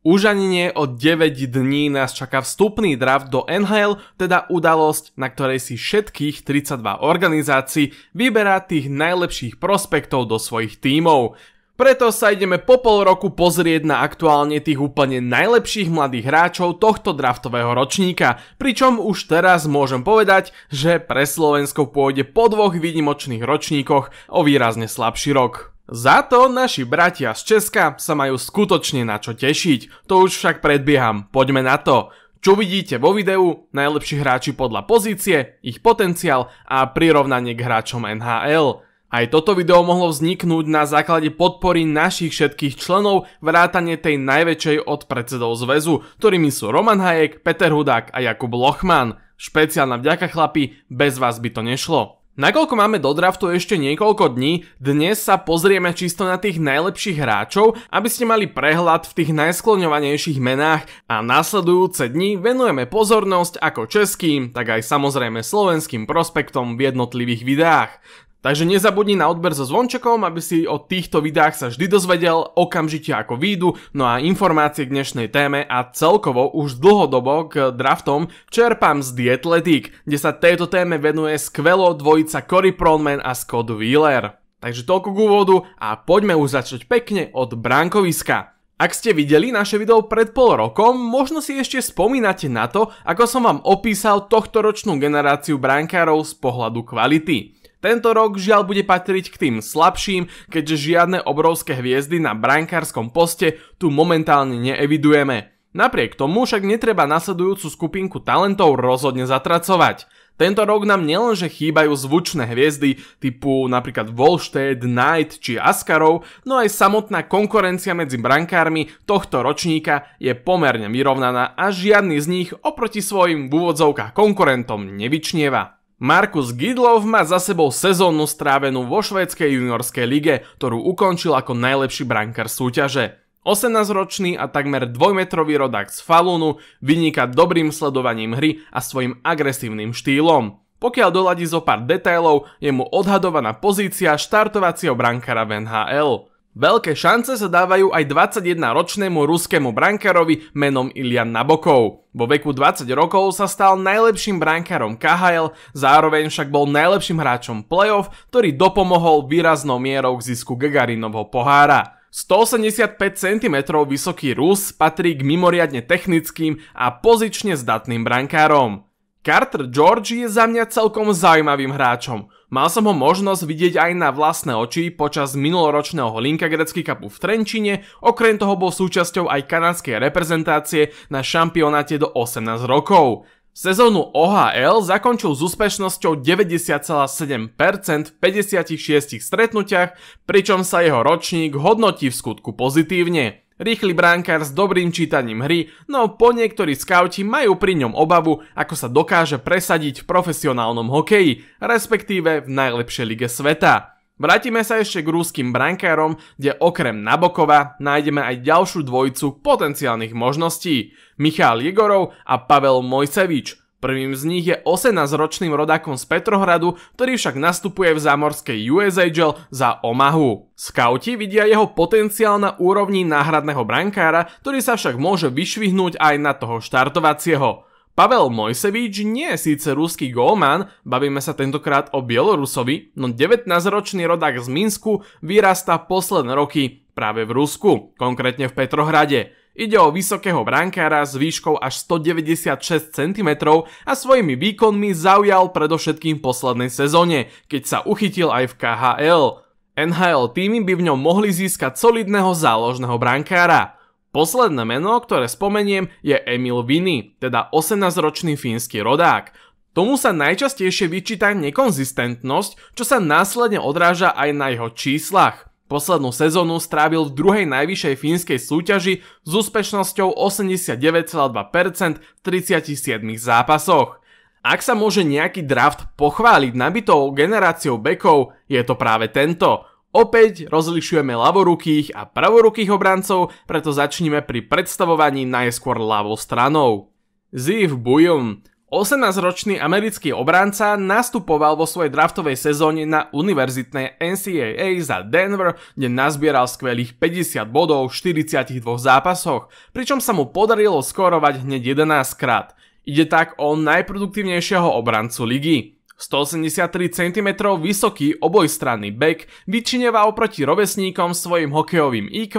Už ani nie o 9 dní nás čaká vstupný draft do NHL, teda udalosť, na ktorej si všetkých 32 organizácií vyberá tých najlepších prospektov do svojich tímov. Preto sa ideme po pol roku pozrieť na aktuálne tých úplne najlepších mladých hráčov tohto draftového ročníka, pričom už teraz môžem povedať, že pre Slovensko pôjde po dvoch výnimočných ročníkoch o výrazne slabší rok. Za to naši bratia z Česka sa majú skutočne na čo tešiť, to už však predbieham, poďme na to. Čo vidíte vo videu, najlepší hráči podľa pozície, ich potenciál a prirovnanie k hráčom NHL. Aj toto video mohlo vzniknúť na základe podpory našich všetkých členov vrátane tej najväčšej od predsedov zväzu, ktorými sú Roman Hajek, Peter Hudák a Jakub Lochman. Špeciálna vďaka chlapi, bez vás by to nešlo. Nakoľko máme do draftu ešte niekoľko dní, dnes sa pozrieme čisto na tých najlepších hráčov, aby ste mali prehľad v tých najskloňovanejších menách a nasledujúce dni venujeme pozornosť ako českým, tak aj samozrejme slovenským prospektom v jednotlivých videách. Takže nezabudni na odber so zvončekom, aby si o týchto videách sa vždy dozvedel okamžite ako výjdu, no a informácie k dnešnej téme a celkovo už dlhodobo k draftom čerpám z The Athletic, kde sa tejto téme venuje skvelo dvojica Cory Prolman a Scott Wheeler. Takže toľko k úvodu a poďme už začať pekne od brankoviska. Ak ste videli naše video pred pol rokom, možno si ešte spomínate na to, ako som vám opísal tohtoročnú generáciu brankárov z pohľadu kvality. Tento rok žiaľ bude patriť k tým slabším, keďže žiadne obrovské hviezdy na brankárskom poste tu momentálne neevidujeme. Napriek tomu však netreba nasledujúcu skupinku talentov rozhodne zatracovať. Tento rok nám nielenže chýbajú zvučné hviezdy typu napríklad Volstead, Knight či Askarov, no aj samotná konkurencia medzi brankármi tohto ročníka je pomerne vyrovnaná a žiadny z nich oproti svojim v úvodzovkách konkurentom nevyčnieva. Markus Gidlov má za sebou sezónu strávenú vo švédskej juniorskej lige, ktorú ukončil ako najlepší brankár súťaže. 18-ročný a takmer dvojmetrový rodák z Falunu vyniká dobrým sledovaním hry a svojim agresívnym štýlom. Pokiaľ doladí zo pár detailov, je mu odhadovaná pozícia štartovacieho brankára v NHL. Veľké šance sa dávajú aj 21-ročnému ruskému brankárovi menom Ilian Nabokov. Vo veku 20 rokov sa stal najlepším brankárom KHL, zároveň však bol najlepším hráčom playoff, ktorý dopomohol výraznou mierou k zisku Gagarinovho pohára. 185 cm vysoký Rus patrí k mimoriadne technickým a pozične zdatným brankárom. Carter George je za mňa celkom zaujímavým hráčom. Mal som ho možnosť vidieť aj na vlastné oči počas minuloročného Linka Grecky Cupu v Trenčine, okrem toho bol súčasťou aj kanadskej reprezentácie na šampionáte do 18 rokov. Sezónu OHL zakončil s úspešnosťou 90,7% v 56 stretnutiach, pričom sa jeho ročník hodnotí v skutku pozitívne. Rýchly bránkár s dobrým čítaním hry, no po niektorí skauti majú pri ňom obavu, ako sa dokáže presadiť v profesionálnom hokeji, respektíve v najlepšej lige sveta. Vrátime sa ešte k rúským brankárom, kde okrem Nabokova nájdeme aj ďalšiu dvojicu potenciálnych možností. Michal Jegorov a Pavel Mojsevič. Prvým z nich je 18-ročným rodákom z Petrohradu, ktorý však nastupuje v zámorskej USHL za Omahu. Skauti vidia jeho potenciál na úrovni náhradného brankára, ktorý sa však môže vyšvihnúť aj na toho štartovacieho. Pavel Mojsevič nie je síce ruský góman, bavíme sa tentokrát o Bielorusovi, no 19-ročný rodák z Minsku vyrasta posledné roky práve v Rusku, konkrétne v Petrohrade. Ide o vysokého brankára s výškou až 196 cm a svojimi výkonmi zaujal predovšetkým v poslednej sezóne, keď sa uchytil aj v KHL. NHL týmy by v ňom mohli získať solidného záložného brankára. Posledné meno, ktoré spomeniem, je Emil Vini, teda 18-ročný fínsky rodák. Tomu sa najčastejšie vyčíta nekonzistentnosť, čo sa následne odráža aj na jeho číslach. Poslednú sezónu strávil v druhej najvyššej fínskej súťaži s úspešnosťou 89,2% v 37 zápasoch. Ak sa môže nejaký draft pochváliť nabitou generáciou bekov, je to práve tento. Opäť rozlišujeme lavorukých a pravorukých obrancov, preto začníme pri predstavovaní najskôr ľavou stranou. Ziv Bujum 18-ročný americký obranca nastupoval vo svojej draftovej sezóne na univerzitnej NCAA za Denver, kde nazbieral skvelých 50 bodov v 42 zápasoch, pričom sa mu podarilo skorovať hneď 11 krát. Ide tak o najproduktívnejšieho obrancu ligy. 183 cm vysoký obojstranný bek vyčineval proti rovesníkom svojim hokejovým IQ,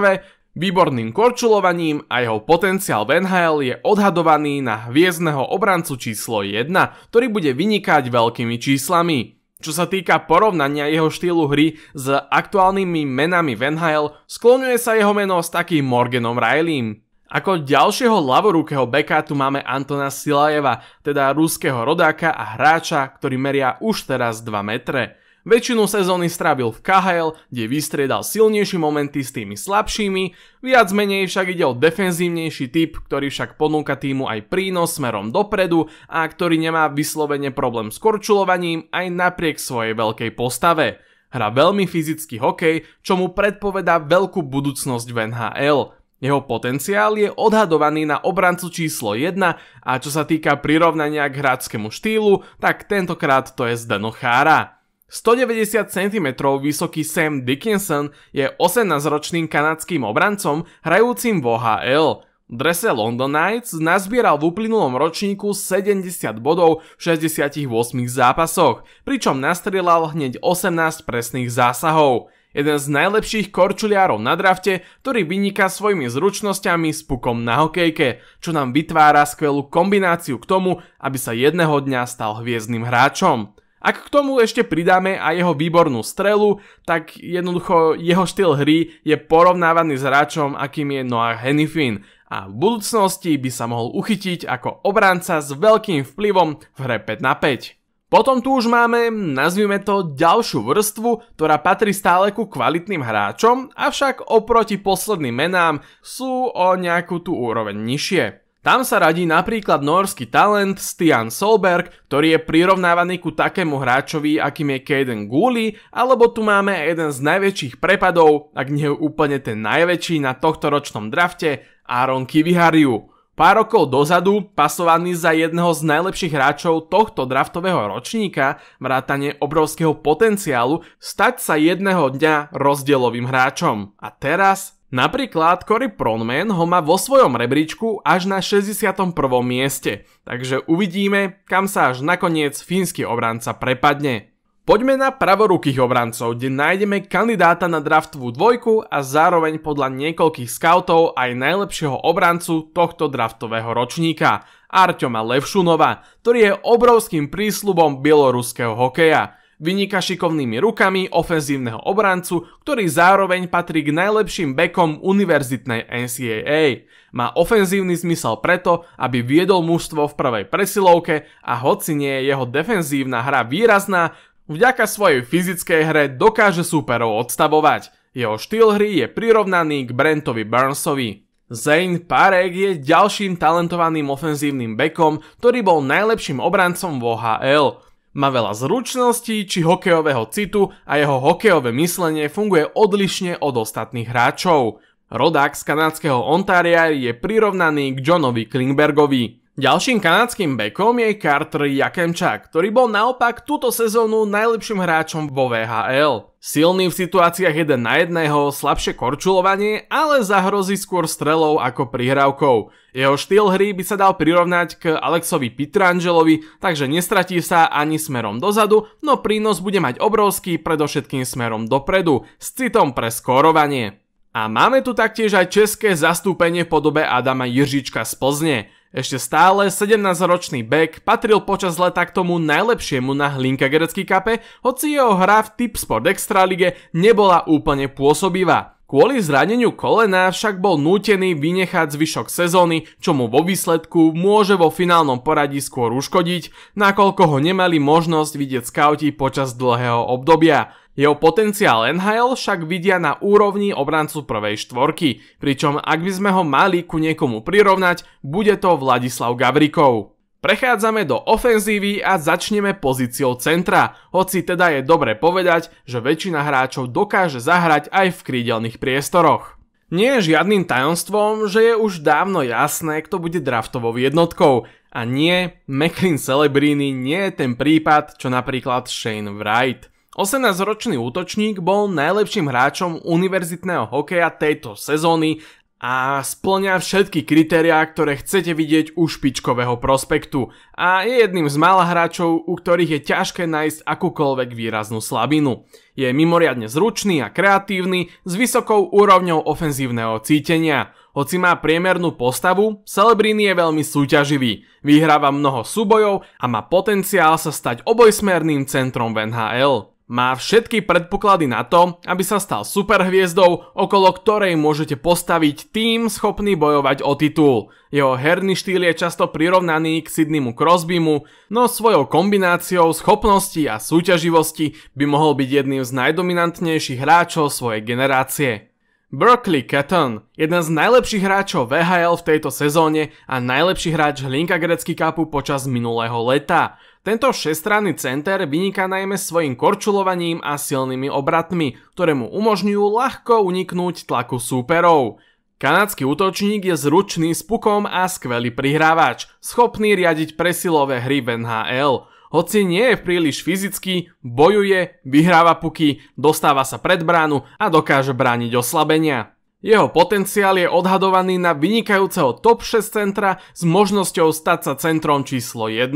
Výborným korčulovaním a jeho potenciál v NHL je odhadovaný na hviezdneho obrancu číslo 1, ktorý bude vynikať veľkými číslami. Čo sa týka porovnania jeho štýlu hry s aktuálnymi menami v NHL, skloňuje sa jeho meno s takým Morganom Rileym. Ako ďalšieho lavorukého beka tu máme Antona Silajeva, teda ruského rodáka a hráča, ktorý meria už teraz 2 metre. Väčšinu sezóny strávil v KHL, kde vystriedal silnejšie momenty s tými slabšími, viac menej však ide o defenzívnejší typ, ktorý však ponúka týmu aj prínos smerom dopredu a ktorý nemá vyslovene problém s korčulovaním aj napriek svojej veľkej postave. Hra veľmi fyzický hokej, čo mu predpovedá veľkú budúcnosť v NHL. Jeho potenciál je odhadovaný na obrancu číslo 1 a čo sa týka prirovnania k hráckému štýlu, tak tentokrát to je Zdeno Chára. 190 cm vysoký Sam Dickinson je 18-ročným kanadským obrancom hrajúcim v OHL. V drese London Knights nazbieral v uplynulom ročníku 70 bodov v 68 zápasoch, pričom nastrelal hneď 18 presných zásahov. Jeden z najlepších korčuliárov na drafte, ktorý vyniká svojimi zručnosťami s pukom na hokejke, čo nám vytvára skvelú kombináciu k tomu, aby sa jedného dňa stal hviezdnym hráčom. Ak k tomu ešte pridáme aj jeho výbornú strelu, tak jednoducho jeho štýl hry je porovnávaný s hráčom, akým je Noah Hennifin a v budúcnosti by sa mohol uchytiť ako obranca s veľkým vplyvom v hre 5 na 5. Potom tu už máme, nazvime to, ďalšiu vrstvu, ktorá patrí stále ku kvalitným hráčom, avšak oproti posledným menám sú o nejakú tú úroveň nižšie. Tam sa radí napríklad norský talent Stian Solberg, ktorý je prirovnávaný ku takému hráčovi, akým je Caden Gooley, alebo tu máme jeden z najväčších prepadov, ak nie úplne ten najväčší na tohto ročnom drafte, Aaron Kivihariu. Pár rokov dozadu, pasovaný za jedného z najlepších hráčov tohto draftového ročníka, vrátane obrovského potenciálu, stať sa jedného dňa rozdielovým hráčom. A teraz Napríklad Cory Pronman ho má vo svojom rebríčku až na 61. mieste, takže uvidíme, kam sa až nakoniec fínsky obranca prepadne. Poďme na pravorukých obrancov, kde nájdeme kandidáta na draftovú dvojku a zároveň podľa niekoľkých scoutov aj najlepšieho obrancu tohto draftového ročníka, Artyoma Levšunova, ktorý je obrovským prísľubom bieloruského hokeja. Vyniká šikovnými rukami ofenzívneho obrancu, ktorý zároveň patrí k najlepším bekom univerzitnej NCAA. Má ofenzívny zmysel preto, aby viedol mužstvo v prvej presilovke a hoci nie je jeho defenzívna hra výrazná, vďaka svojej fyzickej hre dokáže súperov odstavovať. Jeho štýl hry je prirovnaný k Brentovi Burnsovi. Zane Parek je ďalším talentovaným ofenzívnym bekom, ktorý bol najlepším obrancom v OHL. Má veľa zručností či hokejového citu a jeho hokejové myslenie funguje odlišne od ostatných hráčov. Rodák z kanadského Ontária je prirovnaný k Johnovi Klingbergovi. Ďalším kanadským bekom je Carter Jakemčak, ktorý bol naopak túto sezónu najlepším hráčom vo VHL. Silný v situáciách jeden na jedného, slabšie korčulovanie, ale zahrozí skôr strelou ako prihrávkou. Jeho štýl hry by sa dal prirovnať k Alexovi Pitrangelovi, takže nestratí sa ani smerom dozadu, no prínos bude mať obrovský predovšetkým smerom dopredu, s citom pre skórovanie. A máme tu taktiež aj české zastúpenie v podobe Adama Jiržička z Plzne. Ešte stále 17-ročný Beck patril počas leta k tomu najlepšiemu na hlinka grecky kape, hoci jeho hra v Tipsport Extralige nebola úplne pôsobivá. Kvôli zraneniu kolena však bol nútený vynechať zvyšok sezóny, čo mu vo výsledku môže vo finálnom poradí skôr uškodiť, nakoľko ho nemali možnosť vidieť skauti počas dlhého obdobia. Jeho potenciál NHL však vidia na úrovni obrancu prvej štvorky, pričom ak by sme ho mali ku niekomu prirovnať, bude to Vladislav Gavrikov. Prechádzame do ofenzívy a začneme pozíciou centra, hoci teda je dobre povedať, že väčšina hráčov dokáže zahrať aj v krídelných priestoroch. Nie je žiadnym tajomstvom, že je už dávno jasné, kto bude draftovou jednotkou. A nie, McLean Celebrini nie je ten prípad, čo napríklad Shane Wright. 18-ročný útočník bol najlepším hráčom univerzitného hokeja tejto sezóny a splňa všetky kritériá, ktoré chcete vidieť u špičkového prospektu a je jedným z mála hráčov, u ktorých je ťažké nájsť akúkoľvek výraznú slabinu. Je mimoriadne zručný a kreatívny s vysokou úrovňou ofenzívneho cítenia. Hoci má priemernú postavu, Celebrini je veľmi súťaživý, vyhráva mnoho súbojov a má potenciál sa stať obojsmerným centrom v NHL. Má všetky predpoklady na to, aby sa stal superhviezdou, okolo ktorej môžete postaviť tým schopný bojovať o titul. Jeho herný štýl je často prirovnaný k Sidnemu Crosbymu, no svojou kombináciou schopností a súťaživosti by mohol byť jedným z najdominantnejších hráčov svojej generácie. Berkeley Catton, jeden z najlepších hráčov VHL v tejto sezóne a najlepší hráč Hlinka Grecky Cupu počas minulého leta. Tento šestranný center vyniká najmä svojim korčulovaním a silnými obratmi, ktoré mu umožňujú ľahko uniknúť tlaku súperov. Kanadský útočník je zručný s pukom a skvelý prihrávač, schopný riadiť presilové hry v NHL. Hoci nie je príliš fyzický, bojuje, vyhráva puky, dostáva sa pred bránu a dokáže brániť oslabenia. Jeho potenciál je odhadovaný na vynikajúceho top 6 centra s možnosťou stať sa centrom číslo 1.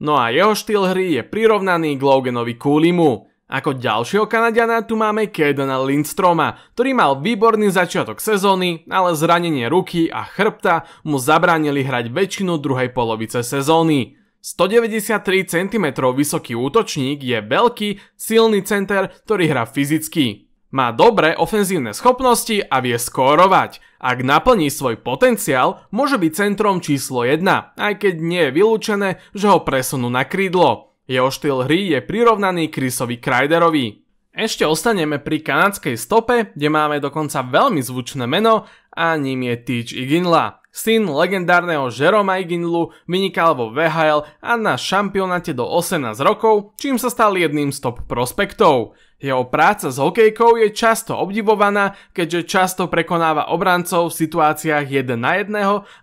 No a jeho štýl hry je prirovnaný k Loganovi Kulimu. Ako ďalšieho Kanadiana tu máme Kedena Lindstroma, ktorý mal výborný začiatok sezóny, ale zranenie ruky a chrbta mu zabránili hrať väčšinu druhej polovice sezóny. 193 cm vysoký útočník je veľký, silný center, ktorý hrá fyzicky. Má dobré ofenzívne schopnosti a vie skórovať. Ak naplní svoj potenciál, môže byť centrom číslo 1, aj keď nie je vylúčené, že ho presunú na krídlo. Jeho štýl hry je prirovnaný Chrisovi Kryderovi. Ešte ostaneme pri kanadskej stope, kde máme dokonca veľmi zvučné meno a ním je Teach Iginla. Syn legendárneho Žeroma Iginlu vynikal vo VHL a na šampionáte do 18 rokov, čím sa stal jedným z top prospektov. Jeho práca s hokejkou je často obdivovaná, keďže často prekonáva obrancov v situáciách 1 na 1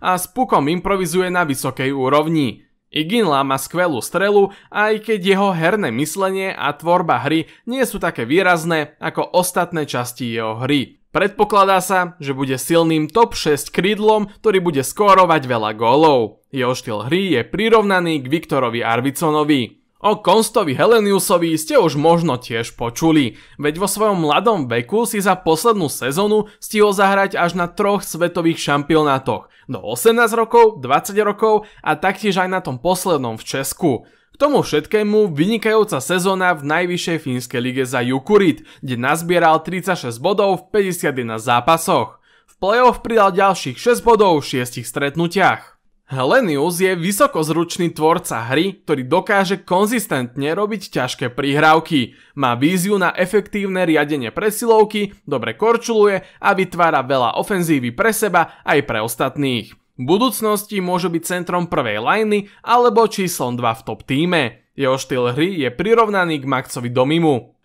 a s pukom improvizuje na vysokej úrovni. Iginla má skvelú strelu, aj keď jeho herné myslenie a tvorba hry nie sú také výrazné ako ostatné časti jeho hry. Predpokladá sa, že bude silným top 6 krídlom, ktorý bude skórovať veľa gólov. Jeho štýl hry je prirovnaný k Viktorovi Arviconovi. O Konstovi Heleniusovi ste už možno tiež počuli, veď vo svojom mladom veku si za poslednú sezónu stihol zahrať až na troch svetových šampionátoch, do 18 rokov, 20 rokov a taktiež aj na tom poslednom v Česku. K tomu všetkému vynikajúca sezóna v najvyššej fínskej lige za Jukurit, kde nazbieral 36 bodov v 51 zápasoch. V play-off pridal ďalších 6 bodov v 6 stretnutiach. Helenius je vysokozručný tvorca hry, ktorý dokáže konzistentne robiť ťažké prihrávky. Má víziu na efektívne riadenie presilovky, dobre korčuluje a vytvára veľa ofenzívy pre seba aj pre ostatných. V budúcnosti môže byť centrom prvej liney alebo číslom 2 v top týme. Jeho štýl hry je prirovnaný k Maxovi Domimu.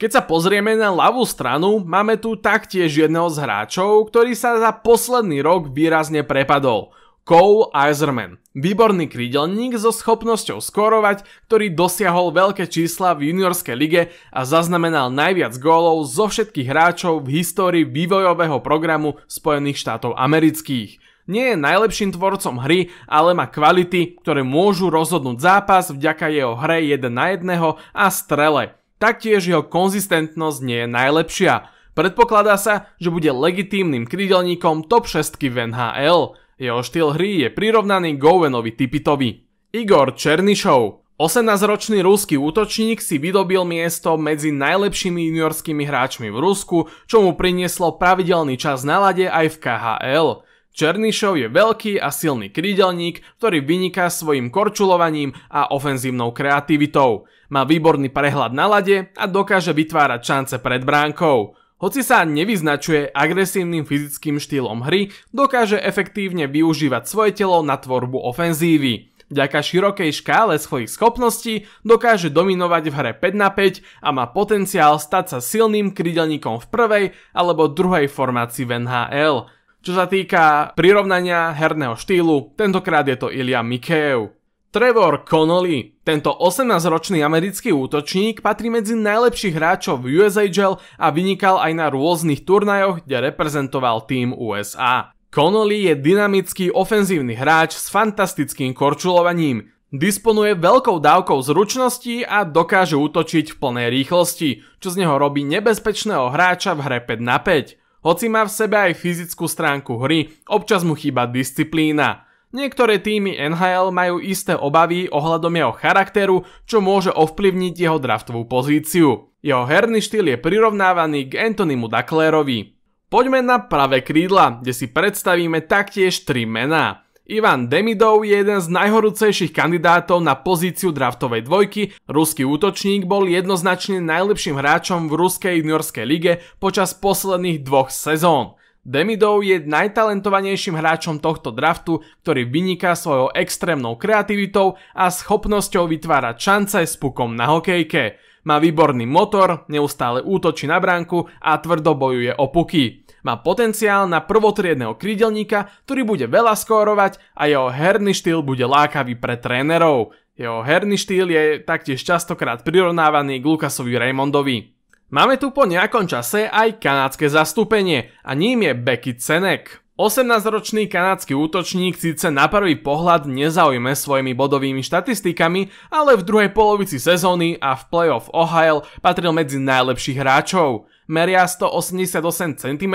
Keď sa pozrieme na ľavú stranu, máme tu taktiež jedného z hráčov, ktorý sa za posledný rok výrazne prepadol. Cole Eiserman. Výborný krídelník so schopnosťou skorovať, ktorý dosiahol veľké čísla v juniorskej lige a zaznamenal najviac gólov zo všetkých hráčov v histórii vývojového programu Spojených štátov amerických. Nie je najlepším tvorcom hry, ale má kvality, ktoré môžu rozhodnúť zápas vďaka jeho hre 1 na 1 a strele. Taktiež jeho konzistentnosť nie je najlepšia. Predpokladá sa, že bude legitímnym krídelníkom top 6 v NHL. Jeho štýl hry je prirovnaný Gowenovi Tipitovi. Igor Černišov 18-ročný ruský útočník si vydobil miesto medzi najlepšími juniorskými hráčmi v Rusku, čo mu prinieslo pravidelný čas na lade aj v KHL. Černýšov je veľký a silný krídelník, ktorý vyniká svojim korčulovaním a ofenzívnou kreativitou. Má výborný prehľad na lade a dokáže vytvárať šance pred bránkou. Hoci sa nevyznačuje agresívnym fyzickým štýlom hry, dokáže efektívne využívať svoje telo na tvorbu ofenzívy. Vďaka širokej škále svojich schopností dokáže dominovať v hre 5 na 5 a má potenciál stať sa silným krydelníkom v prvej alebo druhej formácii v NHL. Čo sa týka prirovnania herného štýlu, tentokrát je to Ilia Mikhejev. Trevor Connolly, tento 18-ročný americký útočník, patrí medzi najlepších hráčov v USHL a vynikal aj na rôznych turnajoch, kde reprezentoval tým USA. Connolly je dynamický ofenzívny hráč s fantastickým korčulovaním. Disponuje veľkou dávkou zručností a dokáže útočiť v plnej rýchlosti, čo z neho robí nebezpečného hráča v hre 5 na 5. Hoci má v sebe aj fyzickú stránku hry, občas mu chýba disciplína. Niektoré týmy NHL majú isté obavy ohľadom jeho charakteru, čo môže ovplyvniť jeho draftovú pozíciu. Jeho herný štýl je prirovnávaný k Antonymu Ducklerovi. Poďme na pravé krídla, kde si predstavíme taktiež tri mená. Ivan Demidov je jeden z najhorúcejších kandidátov na pozíciu draftovej dvojky, ruský útočník bol jednoznačne najlepším hráčom v ruskej juniorskej lige počas posledných dvoch sezón. Demidov je najtalentovanejším hráčom tohto draftu, ktorý vyniká svojou extrémnou kreativitou a schopnosťou vytvárať šance s pukom na hokejke. Má výborný motor, neustále útočí na bránku a tvrdo bojuje o puky. Má potenciál na prvotriedného krídelníka, ktorý bude veľa skórovať a jeho herný štýl bude lákavý pre trénerov. Jeho herný štýl je taktiež častokrát prirovnávaný k Lukasovi Raymondovi. Máme tu po nejakom čase aj kanadské zastúpenie a ním je Becky Cenek. 18-ročný kanadský útočník síce na prvý pohľad nezaujme svojimi bodovými štatistikami, ale v druhej polovici sezóny a v playoff Ohio patril medzi najlepších hráčov meria 188 cm,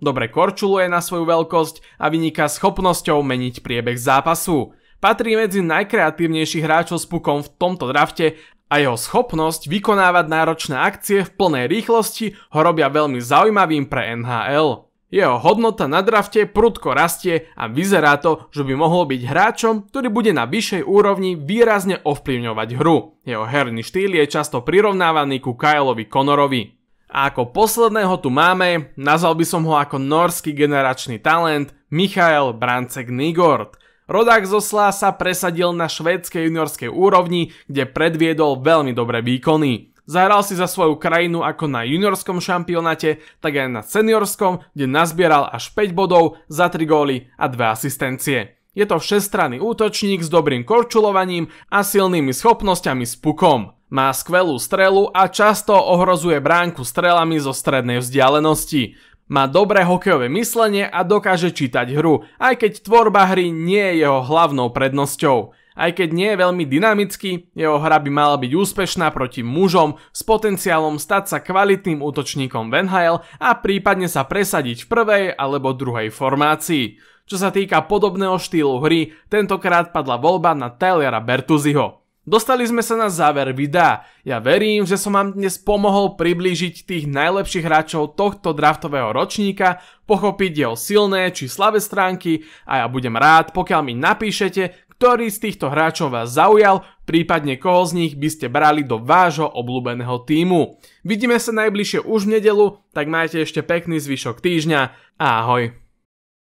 dobre korčuluje na svoju veľkosť a vyniká schopnosťou meniť priebeh zápasu. Patrí medzi najkreatívnejších hráčov s pukom v tomto drafte a jeho schopnosť vykonávať náročné akcie v plnej rýchlosti ho robia veľmi zaujímavým pre NHL. Jeho hodnota na drafte prudko rastie a vyzerá to, že by mohol byť hráčom, ktorý bude na vyššej úrovni výrazne ovplyvňovať hru. Jeho herný štýl je často prirovnávaný ku Kyleovi Connorovi. A ako posledného tu máme, nazval by som ho ako norský generačný talent, Michael Brancek Nigord. Rodák zo Slá sa presadil na švédskej juniorskej úrovni, kde predviedol veľmi dobré výkony. Zahral si za svoju krajinu ako na juniorskom šampionáte, tak aj na seniorskom, kde nazbieral až 5 bodov za 3 góly a 2 asistencie. Je to všestranný útočník s dobrým korčulovaním a silnými schopnosťami s pukom. Má skvelú strelu a často ohrozuje bránku strelami zo strednej vzdialenosti. Má dobré hokejové myslenie a dokáže čítať hru, aj keď tvorba hry nie je jeho hlavnou prednosťou. Aj keď nie je veľmi dynamický, jeho hra by mala byť úspešná proti mužom s potenciálom stať sa kvalitným útočníkom v NHL a prípadne sa presadiť v prvej alebo druhej formácii. Čo sa týka podobného štýlu hry, tentokrát padla voľba na Tylera Bertuziho. Dostali sme sa na záver videa. Ja verím, že som vám dnes pomohol priblížiť tých najlepších hráčov tohto draftového ročníka, pochopiť jeho silné či slabé stránky a ja budem rád, pokiaľ mi napíšete, ktorý z týchto hráčov vás zaujal, prípadne koho z nich by ste brali do vášho obľúbeného týmu. Vidíme sa najbližšie už v nedelu, tak majte ešte pekný zvyšok týždňa a ahoj.